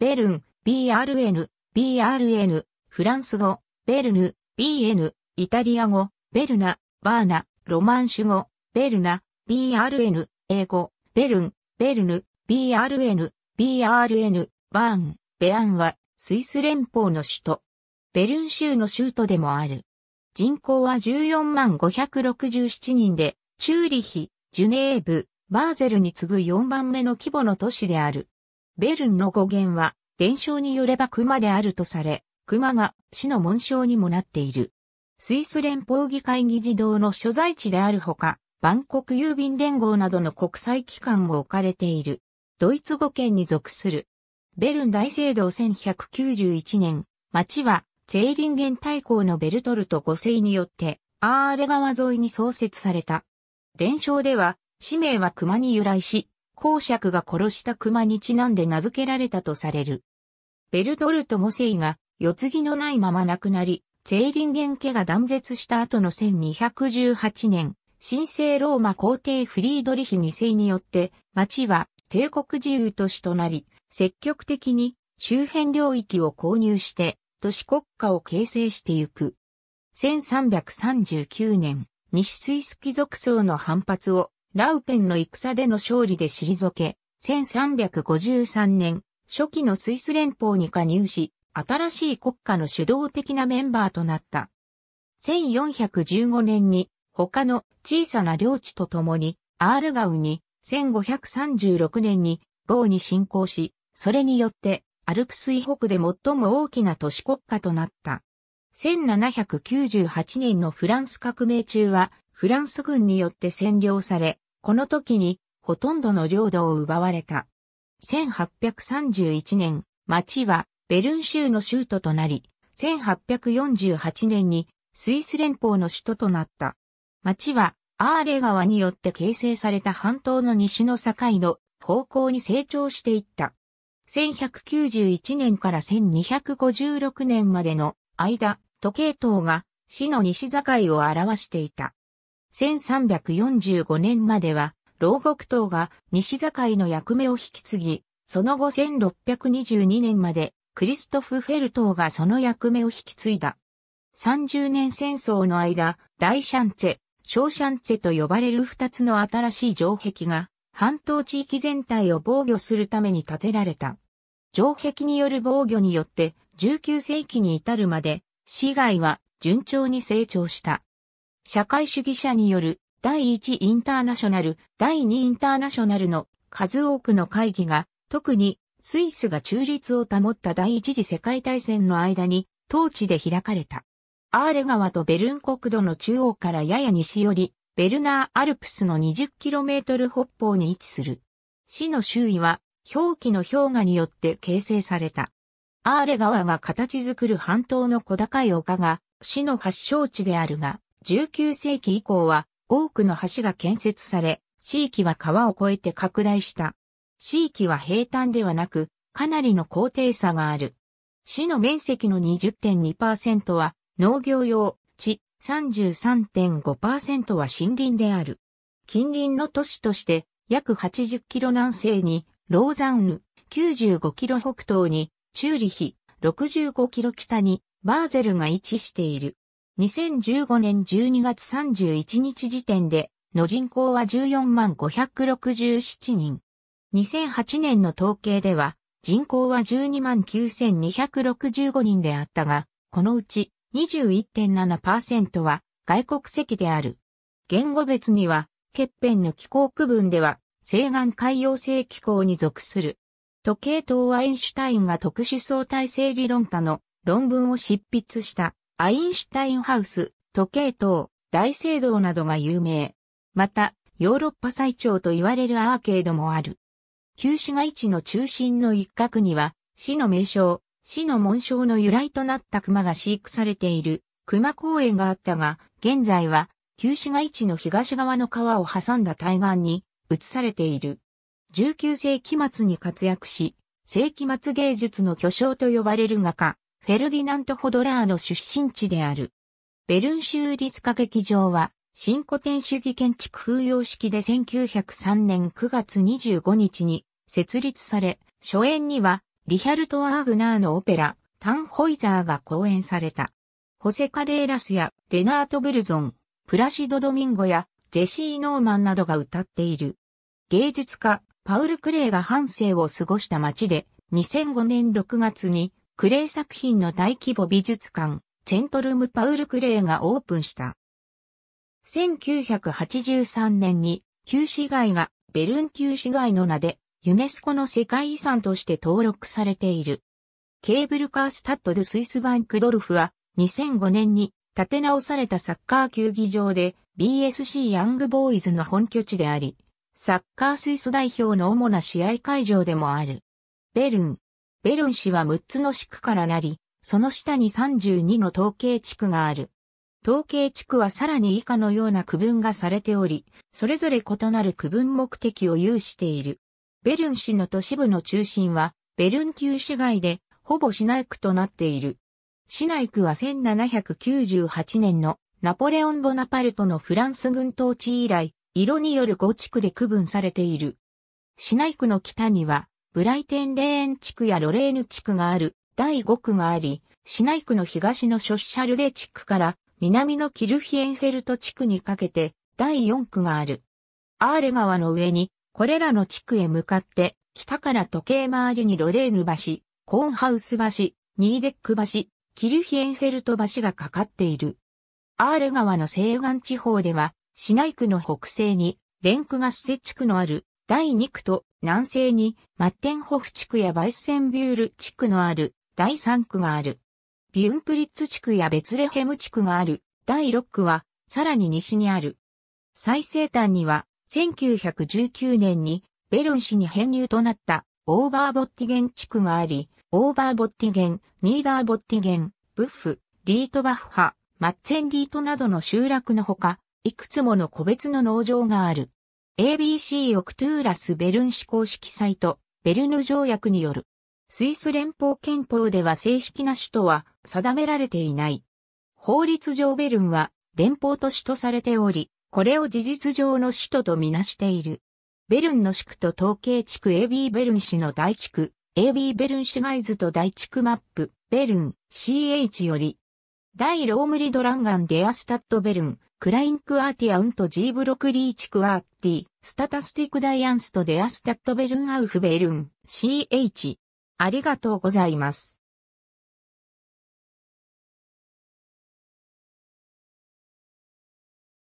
ベルン、BRN、BRN、フランス語、ベルヌ、BN、イタリア語、ベルナ、バーナ、ロマンシュ語、ベルナ、BRN、英語、ベルン、ベルヌ、BRN、BRN、バーン、ベアンは、スイス連邦の首都。ベルン州の州都でもある。人口は14万567人で、チューリヒ、ジュネーブ、バーゼルに次ぐ4番目の規模の都市である。ベルンの語源は、伝承によれば熊であるとされ、熊が死の紋章にもなっている。スイス連邦議会議事堂の所在地であるほか、万国郵便連合などの国際機関も置かれている。ドイツ語圏に属する。ベルン大聖堂1191年、町は、ェーリンゲン大公のベルトルト5世によって、アーレ川沿いに創設された。伝承では、氏名は熊に由来し、公爵が殺した熊にちなんで名付けられたとされる。ベルトルト5世が、世継ぎのないまま亡くなり、ツェーリンゲン家が断絶した後の1218年、神聖ローマ皇帝フリードリヒ2世によって、町は帝国自由都市となり、積極的に周辺領域を購入して、都市国家を形成してゆく。1339年、西スイス貴族層の反発をラウペンの戦での勝利で退け、1353年、初期のスイス連邦に加入し、新しい国家の主導的なメンバーとなった。1415年に、他の小さな領地と共に、アールガウに、1536年に、ボーに侵攻し、それによって、アルプス以北で最も大きな都市国家となった。1798年のフランス革命中は、フランス軍によって占領され、この時にほとんどの領土を奪われた。1831年、町はベルン州の州都となり、1848年にスイス連邦の首都となった。町はアーレ川によって形成された半島の西の境の方向に成長していった。1191年から1256年までの間、時計塔が市の西境を表していた。1345年までは、牢獄島が西境の役目を引き継ぎ、その後1622年までクリストフ・フェル島がその役目を引き継いだ。30年戦争の間、大シャンツェ、小シャンツェと呼ばれる二つの新しい城壁が、半島地域全体を防御するために建てられた。城壁による防御によって、19世紀に至るまで、市街は順調に成長した。社会主義者による第1インターナショナル、第2インターナショナルの数多くの会議が、特にスイスが中立を保った第一次世界大戦の間に、当地で開かれた。アーレ川とベルン国土の中央からやや西より、ベルナーアルプスの 20km 北方に位置する。市の周囲は、表記の氷河によって形成された。アーレ川が形作る半島の小高い丘が、市の発祥地であるが、19世紀以降は多くの橋が建設され、地域は川を越えて拡大した。地域は平坦ではなく、かなりの高低差がある。市の面積の20.2%は農業用地、33.5%は森林である。近隣の都市として約80キロ南西にローザンヌ、95キロ北東にチューリヒ、65キロ北にバーゼルが位置している。2015年12月31日時点での人口は14万567人。2008年の統計では人口は12万9265人であったが、このうち21.7%は外国籍である。言語別には、欠片の気候区分では、西岸海洋性気候に属する。時計塔はアインシュタインが特殊相対性理論家の論文を執筆したアインシュタインハウス、時計塔、大聖堂などが有名。また、ヨーロッパ最長と言われるアーケードもある。旧市街地の中心の一角には、市の名称、市の紋章の由来となった熊が飼育されている熊公園があったが、現在は旧市街地の東側の川を挟んだ対岸に移されている。19世紀末に活躍し、世紀末芸術の巨匠と呼ばれる画家、フェルディナント・ホドラーの出身地である。ベルン州立歌劇場は、新古典主義建築風様式で1903年9月25日に設立され、初演には、リヒャルト・アーグナーのオペラ、タンホイザーが公演された。ホセ・カレーラスやレナート・ブルゾン、プラシド・ドミンゴやジェシー・ノーマンなどが歌っている。芸術家、パウル・クレイが半生を過ごした街で、2005年6月にクレイ作品の大規模美術館、セントルム・パウル・クレイがオープンした。1983年に、旧市街がベルン旧市街の名で、ユネスコの世界遺産として登録されている。ケーブルカースタッド・ドゥ・スイスバンクドルフは、2005年に建て直されたサッカー球技場で BSC ヤングボーイズの本拠地であり、サッカースイス代表の主な試合会場でもある。ベルン、ベルン市は6つの地区からなり、その下に32の統計地区がある。統計地区はさらに以下のような区分がされており、それぞれ異なる区分目的を有している。ベルン市の都市部の中心は、ベルン旧市街で、ほぼ市内区となっている。市内区は1798年のナポレオン・ボナパルトのフランス軍統治以来、色による5地区で区分されている。市内区の北にはブライテンレーン地区やロレーヌ地区がある第5区があり、市内区の東のショッシャルデ地区から南のキルヒエンフェルト地区にかけて第4区がある。アーレ川の上にこれらの地区へ向かって北から時計回りにロレーヌ橋、コーンハウス橋、ニーデック橋、キルヒエンフェルト橋がかかっている。アーレ川の西岸地方では市内区の北西にレクガス施設地区のある第2区と南西にマッテンホフ地区やバイスセンビュール地区のある第3区がある。ビュンプリッツ地区やベツレヘム地区がある第6区はさらに西にある。最西端には1919年にベルン市に編入となったオーバーボッティゲン地区があり、オーバーボッティゲン、ニーダーボッティゲン、ブッフ、リートバッハ、マッツェンリートなどの集落のほか、いくつもの個別の農場がある。ABC オクトゥーラスベルン市公式サイト、ベルヌ条約による。スイス連邦憲法では正式な首都は定められていない。法律上ベルンは連邦都市とされており、これを事実上の首都とみなしている。ベルンの市区と統計地区 AB ベルン市の大地区、AB ベルン市街図と大地区マップ、ベルン CH より、大ロームリドランガンデアスタッドベルン、クラインクアーティアウントジーブロクリーチクアーティ、スタタスティクダイアンストデアスタットベルンアウフベルン、CH。ありがとうございます。